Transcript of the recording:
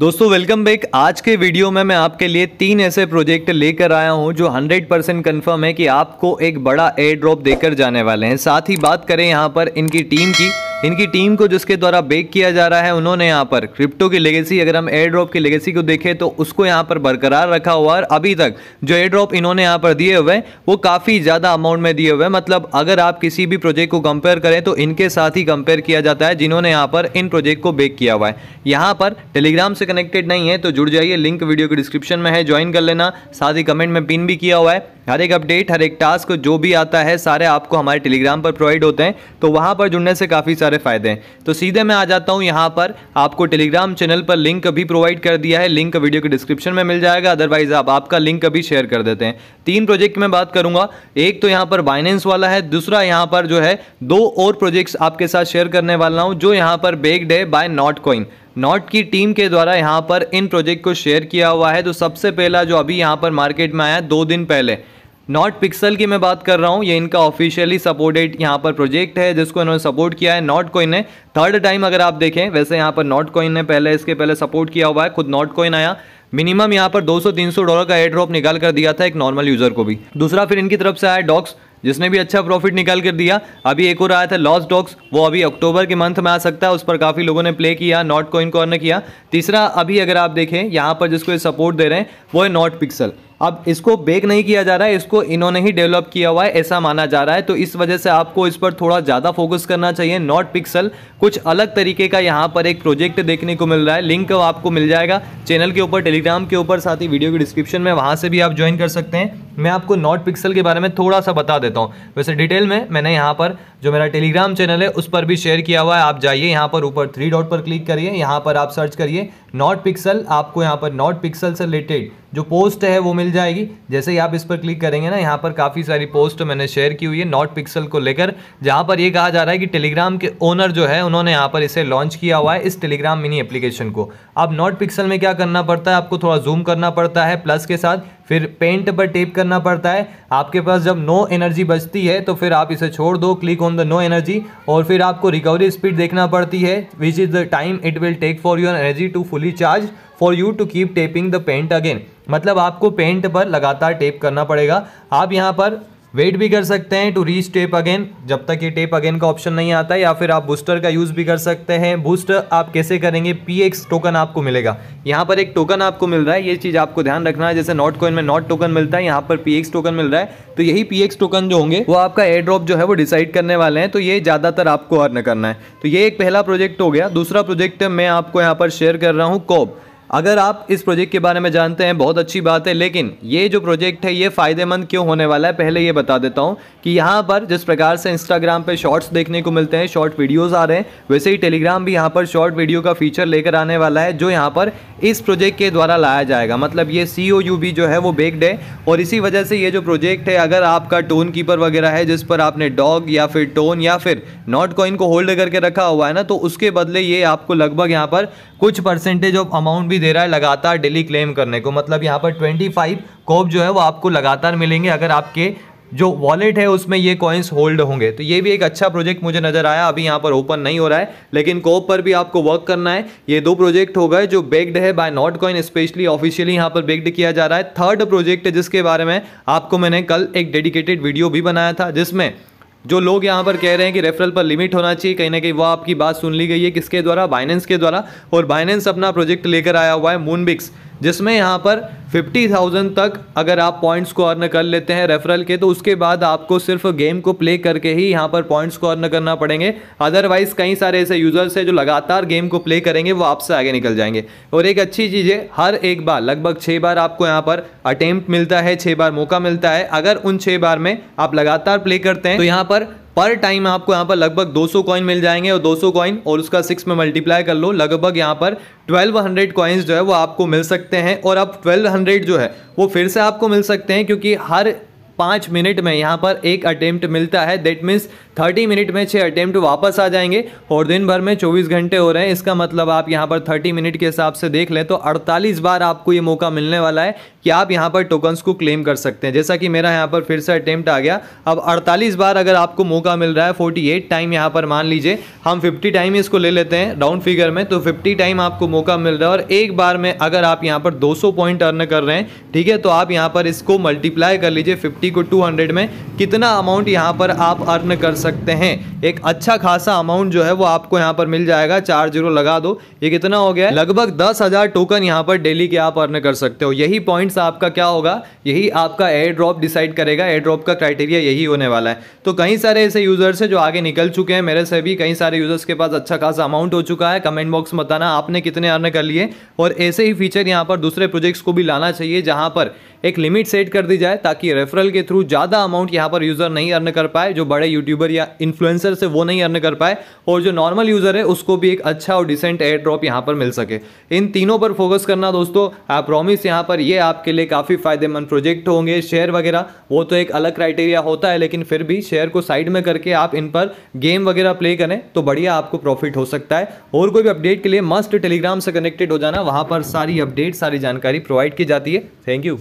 दोस्तों welcome back आज के वीडियो में मैं आपके लिए तीन ऐसे प्रोजेक्ट लेकर आया हूं जो 100 परसेंट कन्फर्म है कि आपको एक बड़ा एयर ड्रॉप देकर जाने वाले हैं साथ ही बात करें यहां पर इनकी टीम की इनकी टीम को जिसके द्वारा बेक किया जा रहा है उन्होंने यहाँ पर क्रिप्टो की लेगेसी अगर हम एयर ड्रॉप की लेगेसी को देखें तो उसको यहाँ पर बरकरार रखा हुआ और अभी तक जो एयर ड्रॉप इन्होंने यहाँ पर दिए हुए वो काफ़ी ज़्यादा अमाउंट में दिए हुए मतलब अगर आप किसी भी प्रोजेक्ट को कंपेयर करें तो इनके साथ ही कंपेयर किया जाता है जिन्होंने यहाँ पर इन प्रोजेक्ट को बेक किया हुआ है यहाँ पर टेलीग्राम से कनेक्टेड नहीं है तो जुड़ जाइए लिंक वीडियो के डिस्क्रिप्शन में है ज्वाइन कर लेना साथ ही कमेंट में पिन भी किया हुआ है हर एक अपडेट हर एक टास्क जो भी आता है सारे आपको हमारे टेलीग्राम पर प्रोवाइड होते हैं तो वहाँ पर जुड़ने से काफ़ी सारे फ़ायदे हैं तो सीधे मैं आ जाता हूँ यहाँ पर आपको टेलीग्राम चैनल पर लिंक भी प्रोवाइड कर दिया है लिंक वीडियो के डिस्क्रिप्शन में मिल जाएगा अदरवाइज आप आपका लिंक भी शेयर कर देते हैं तीन प्रोजेक्ट की मैं बात करूँगा एक तो यहाँ पर बाइनेंस वाला है दूसरा यहाँ पर जो है दो और प्रोजेक्ट्स आपके साथ शेयर करने वाला हूँ जो यहाँ पर बेग्ड है बाय नॉट कॉइन नॉट की टीम के द्वारा यहाँ पर इन प्रोजेक्ट को शेयर किया हुआ है तो सबसे पहला जो अभी यहाँ पर मार्केट में आया दो दिन पहले नॉट पिक्सल की मैं बात कर रहा हूँ ये इनका ऑफिशियली सपोर्टेड यहाँ पर प्रोजेक्ट है जिसको इन्होंने सपोर्ट किया है नॉट कॉइन ने थर्ड टाइम अगर आप देखें वैसे यहाँ पर नॉट कॉइन ने पहले इसके पहले सपोर्ट किया हुआ है खुद नॉट कॉइन आया मिनिमम यहाँ पर 200-300 डॉलर का एयर ड्रॉप निकाल कर दिया था एक नॉर्मल यूज़र को भी दूसरा फिर इनकी तरफ से आया डॉक्स जिसने भी अच्छा प्रॉफिट निकाल कर दिया अभी एक और आया था लॉस डॉक्स वो अभी अक्टूबर के मंथ में आ सकता है उस पर काफ़ी लोगों ने प्ले किया नॉट कोइन कॉर्नर किया तीसरा अभी अगर आप देखें यहाँ पर जिसको ये सपोर्ट दे रहे हैं वो है नॉट पिक्सल अब इसको बेक नहीं किया जा रहा है इसको इन्होंने ही डेवलप किया हुआ है ऐसा माना जा रहा है तो इस वजह से आपको इस पर थोड़ा ज़्यादा फोकस करना चाहिए नॉट पिक्सल कुछ अलग तरीके का यहाँ पर एक प्रोजेक्ट देखने को मिल रहा है लिंक आपको मिल जाएगा चैनल के ऊपर टेलीग्राम के ऊपर साथ ही वीडियो के डिस्क्रिप्शन में वहाँ से भी आप ज्वाइन कर सकते हैं मैं आपको नॉट पिक्सल के बारे में थोड़ा सा बता देता हूँ वैसे डिटेल में मैंने यहाँ पर जो मेरा टेलीग्राम चैनल है उस पर भी शेयर किया हुआ है आप जाइए यहाँ पर ऊपर थ्री डॉट पर क्लिक करिए यहाँ पर आप सर्च करिए नॉट पिक्सल आपको यहाँ पर नॉट पिक्सल से रिलेटेड जो पोस्ट है वो मिल जाएगी जैसे ही आप इस पर क्लिक करेंगे ना यहाँ पर काफ़ी सारी पोस्ट मैंने शेयर की हुई है नॉट पिक्सल को लेकर जहाँ पर ये कहा जा रहा है कि टेलीग्राम के ओनर जो है उन्होंने यहाँ पर इसे लॉन्च किया हुआ है इस टेलीग्राम मिनी एप्लीकेशन को अब नॉट पिक्सल में क्या करना पड़ता है आपको थोड़ा जूम करना पड़ता है प्लस के साथ फिर पेंट पर टेप करना पड़ता है आपके पास जब नो एनर्जी बचती है तो फिर आप इसे छोड़ दो click on the no energy और फिर आपको रिकवरी स्पीड देखना पड़ती है which is the time it will take for your energy to fully charge for you to keep tapping the paint again मतलब आपको पेंट पर लगातार टेप करना पड़ेगा आप यहाँ पर वेट भी कर सकते हैं टू रीच टेप अगेन जब तक ये टेप अगेन का ऑप्शन नहीं आता या फिर आप बूस्टर का यूज़ भी कर सकते हैं बूस्टर आप कैसे करेंगे पी टोकन आपको मिलेगा यहाँ पर एक टोकन आपको मिल रहा है ये चीज़ आपको ध्यान रखना है जैसे नॉट कोइन में नॉट टोकन मिलता है यहाँ पर पी टोकन मिल रहा है तो यही पी टोकन जो होंगे वो आपका एयर ड्रॉप जो है वो डिसाइड करने वाले हैं तो ये ज़्यादातर आपको अर्न करना है तो ये एक पहला प्रोजेक्ट हो गया दूसरा प्रोजेक्ट मैं आपको यहाँ पर शेयर कर रहा हूँ कॉब अगर आप इस प्रोजेक्ट के बारे में जानते हैं बहुत अच्छी बात है लेकिन ये जो प्रोजेक्ट है ये फ़ायदेमंद क्यों होने वाला है पहले ये बता देता हूँ कि यहाँ पर जिस प्रकार से इंस्टाग्राम पे शॉर्ट्स देखने को मिलते हैं शॉर्ट वीडियोस आ रहे हैं वैसे ही टेलीग्राम भी यहाँ पर शॉर्ट वीडियो का फीचर लेकर आने वाला है जो यहाँ पर इस प्रोजेक्ट के द्वारा लाया जाएगा मतलब ये सी भी जो है वो बेग्ड है और इसी वजह से ये जो प्रोजेक्ट है अगर आपका टोन कीपर वगैरह है जिस पर आपने डॉग या फिर टोन या फिर नॉट कॉइन को होल्ड करके रखा हुआ है ना तो उसके बदले ये आपको लगभग यहाँ पर कुछ परसेंटेज ऑफ अमाउंट भी भी दे रहा है लगातार डेली क्लेम करने को मतलब यहाँ पर ट्वेंटी फाइव कॉप जो है वो आपको लगातार मिलेंगे अगर आपके जो वॉलेट है उसमें ये कॉइन्स होल्ड होंगे तो ये भी एक अच्छा प्रोजेक्ट मुझे नज़र आया अभी यहाँ पर ओपन नहीं हो रहा है लेकिन कोप पर भी आपको वर्क करना है ये दो प्रोजेक्ट हो गए जो बेग्ड है by Notcoin specially officially यहाँ पर बेग्ड किया जा रहा है थर्ड प्रोजेक्ट है जिसके बारे में आपको मैंने कल एक डेडिकेटेड वीडियो भी बनाया था जिसमें जो लोग यहाँ पर कह रहे हैं कि रेफरल पर लिमिट होना चाहिए कहीं ना कहीं वो आपकी बात सुन ली गई है किसके द्वारा बाइनेंस के द्वारा और बाइनेंस अपना प्रोजेक्ट लेकर आया हुआ है मूनबिक्स जिसमें यहाँ पर 50,000 तक अगर आप पॉइंट्स को अर्न कर लेते हैं रेफरल के तो उसके बाद आपको सिर्फ गेम को प्ले करके ही यहाँ पर पॉइंट्स को अर्न करना पड़ेंगे अदरवाइज कई सारे ऐसे यूज़र्स हैं जो लगातार गेम को प्ले करेंगे वो आपसे आगे निकल जाएंगे और एक अच्छी चीज़ है हर एक बार लगभग छः बार आपको यहाँ पर अटैम्प्ट मिलता है छः बार मौका मिलता है अगर उन छः बार में आप लगातार प्ले करते हैं तो यहाँ पर पर टाइम आपको यहाँ पर लगभग 200 कॉइन मिल जाएंगे और 200 कॉइन और उसका सिक्स में मल्टीप्लाई कर लो लगभग यहाँ पर 1200 कॉइन्स जो है वो आपको मिल सकते हैं और अब 1200 जो है वो फिर से आपको मिल सकते हैं क्योंकि हर पाँच मिनट में यहाँ पर एक अटेम्प्ट मिलता है दैट मीन्स थर्टी मिनट में छः अटेम्प्ट वापस आ जाएंगे और दिन भर में चौबीस घंटे हो रहे हैं इसका मतलब आप यहाँ पर थर्टी मिनट के हिसाब से देख लें तो अड़तालीस बार आपको ये मौका मिलने वाला है कि आप यहाँ पर टोकन्स को क्लेम कर सकते हैं जैसा कि मेरा यहाँ पर फिर से अटैम्प्ट आ गया अब 48 बार अगर आपको मौका मिल रहा है 48 टाइम यहाँ पर मान लीजिए हम 50 टाइम इसको ले लेते हैं राउंड फिगर में तो 50 टाइम आपको मौका मिल रहा है और एक बार में अगर आप यहाँ पर 200 पॉइंट अर्न कर रहे हैं ठीक है तो आप यहाँ पर इसको मल्टीप्लाई कर लीजिए फिफ्टी को टू में कितना अमाउंट यहाँ पर आप अर्न कर सकते हैं एक अच्छा खासा अमाउंट जो है वो आपको यहाँ पर मिल जाएगा चार जीरो लगा दो ये कितना हो गया लगभग दस टोकन यहाँ पर डेली के आप अर्न कर सकते हो यही पॉइंट आंसर आपका क्या होगा यही आपका एयर ड्रॉप डिसाइड करेगा एयर ड्रॉप का क्राइटेरिया यही होने वाला है तो कई सारे ऐसे यूज़र्स हैं जो आगे निकल चुके हैं मेरे से भी कई सारे यूज़र्स के पास अच्छा खासा अमाउंट हो चुका है कमेंट बॉक्स में बताना आपने कितने अर्न कर लिए और ऐसे ही फीचर यहाँ पर दूसरे प्रोजेक्ट्स को भी लाना चाहिए जहाँ पर एक लिमिट सेट कर दी जाए ताकि रेफरल के थ्रू ज़्यादा अमाउंट यहाँ पर यूज़र नहीं अर्न कर पाए जो बड़े यूट्यूबर या इन्फ्लुएंसर से वो नहीं अर्न कर पाए और जो नॉर्मल यूज़र है उसको भी एक अच्छा और डिसेंट एयर ड्रॉप यहाँ पर मिल सके इन तीनों पर फोकस करना दोस्तों आई प्रॉमिस यहाँ पर ये आप आपके लिए काफ़ी फ़ायदेमंद प्रोजेक्ट होंगे शेयर वगैरह वो तो एक अलग क्राइटेरिया होता है लेकिन फिर भी शेयर को साइड में करके आप इन पर गेम वगैरह प्ले करें तो बढ़िया आपको प्रॉफिट हो सकता है और कोई भी अपडेट के लिए मस्ट टेलीग्राम से कनेक्टेड हो जाना वहाँ पर सारी अपडेट सारी जानकारी प्रोवाइड की जाती है थैंक यू